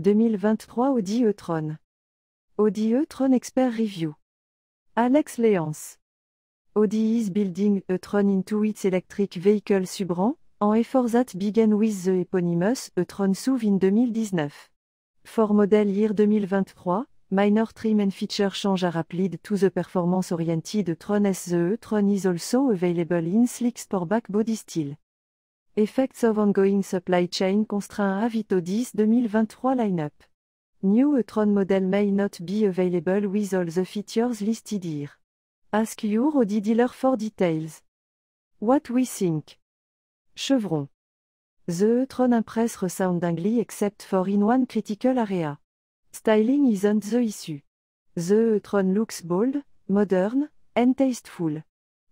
2023 Audi e-tron. Audi e-tron Expert Review. Alex Léance. Audi is building e-tron into its electric vehicle subrand, en effort that began with the eponymous e-tron SUV in 2019. For model year 2023, minor trim and feature change are applied to the performance-oriented e-tron the e-tron is also available in slick sportback body style. Effects of Ongoing Supply Chain constraint Avito 10 2023 lineup. New Eutron model may not be available with all the features listed here. Ask your Audi dealer for details. What we think. Chevron. The e impress impress resoundingly except for in one critical area. Styling isn't the issue. The eutron looks bold, modern, and tasteful.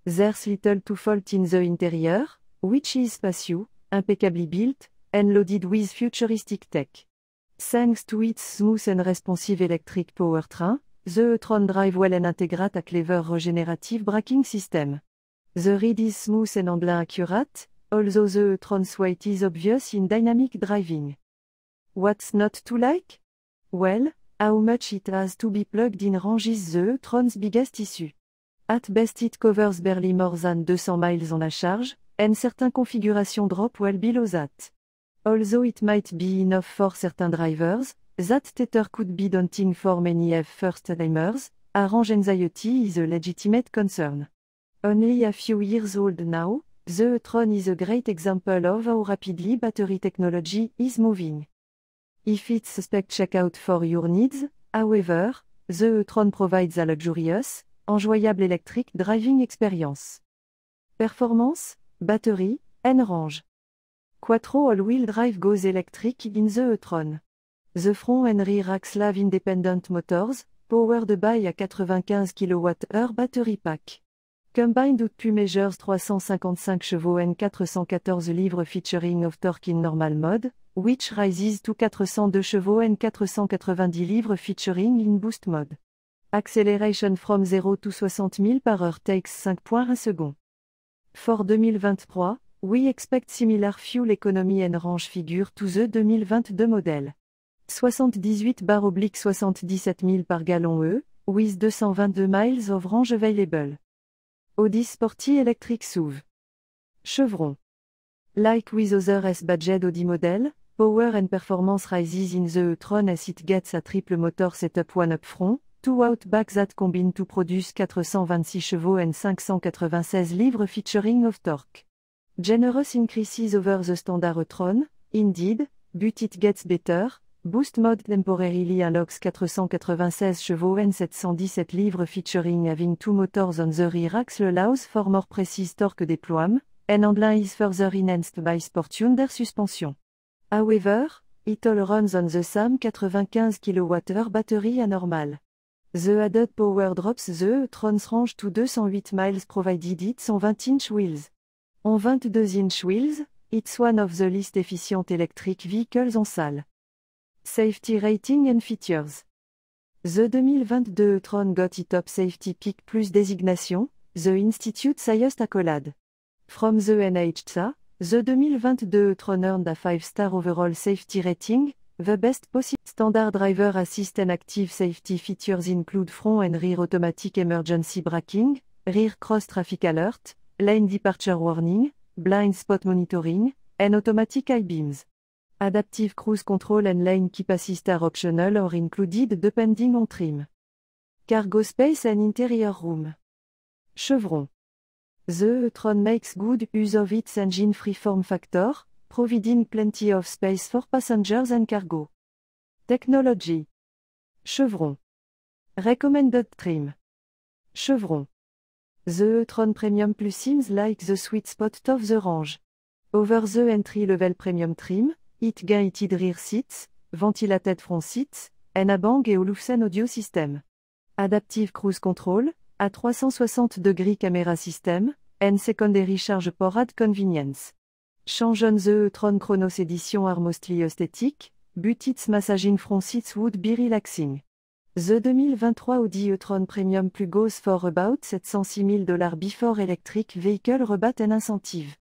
There's little to fault in the interior, Which is spacious, impeccably built, and loaded with futuristic tech. Thanks to its smooth and responsive electric powertrain, the Eutron drive well and integrate a clever regenerative braking system. The read is smooth and handling accurate, although the weight is obvious in dynamic driving. What's not to like? Well, how much it has to be plugged in range is the biggest issue. At best it covers barely more than 200 miles on la charge, and certain configuration drop well below that. Although it might be enough for certain drivers, that tether could be daunting for many F-first-timers, a range anxiety is a legitimate concern. Only a few years old now, the e Tron is a great example of how rapidly battery technology is moving. If it's a spec checkout for your needs, however, the e Tron provides a luxurious, enjoyable electric driving experience. Performance, Batterie, N-Range. Quattro all-wheel drive goes electric in the e-tron. The front and rear Independent Motors, powered by a 95 kWh battery pack. Combined output measures 355 chevaux n 414 livres featuring of torque in normal mode, which rises to 402 chevaux n 490 livres featuring in boost mode. Acceleration from 0 to 60 000 par heure takes 5.1 secondes. For 2023, we expect similar fuel economy and range figure to the 2022 model. 78 bar oblique 77 000 par gallon E, with 222 miles of range available. Audi Sporty Electric SUV. Chevron. Like with other S-budget Audi model, power and performance rises in the e-tron as it gets a triple motor setup one up front, Two outbacks that combine to produce 426 chevaux and 596 livres featuring of torque. Generous increases over the standard tron, indeed, but it gets better, boost mode temporarily unlocks 496 chevaux and 717 livres featuring having two motors on the rear axle allows for more precise torque deployment, and handling is further enhanced by Sportune their suspension. However, it all runs on the same 95 kWh battery anormal. The added power drops the Tron's range to 208 miles provided it's on 20 inch wheels. On 22 inch wheels, it's one of the least efficient electric vehicles on sale. Safety rating and features. The 2022 Tron got its top safety pick plus designation, the Institute highest accolade. From the NHTSA, the 2022 Tron earned a 5-star overall safety rating, The best possible standard driver assist and active safety features include front and rear automatic emergency braking, rear cross traffic alert, lane departure warning, blind spot monitoring, and automatic I-beams. Adaptive cruise control and lane keep assist are optional or included depending on trim. Cargo space and interior room. Chevron. The e-tron makes good use of its engine freeform factor, providing plenty of space for passengers and cargo. Technology. Chevron. Recommended trim. Chevron. The tron premium plus seems like the sweet spot of the range. Over the entry-level premium trim, it heated rear seats, ventilated front seats, and a Bang et Olufsen audio system. Adaptive cruise control, a 360 degree camera system, and secondary charge port at convenience. Changeons the Tron Chronos Edition Armostly esthétique, aesthetic, but massaging front seats wood be relaxing. The 2023 Audi e Premium Plus goes for about 706 000 dollars before electric vehicle rebat and incentive.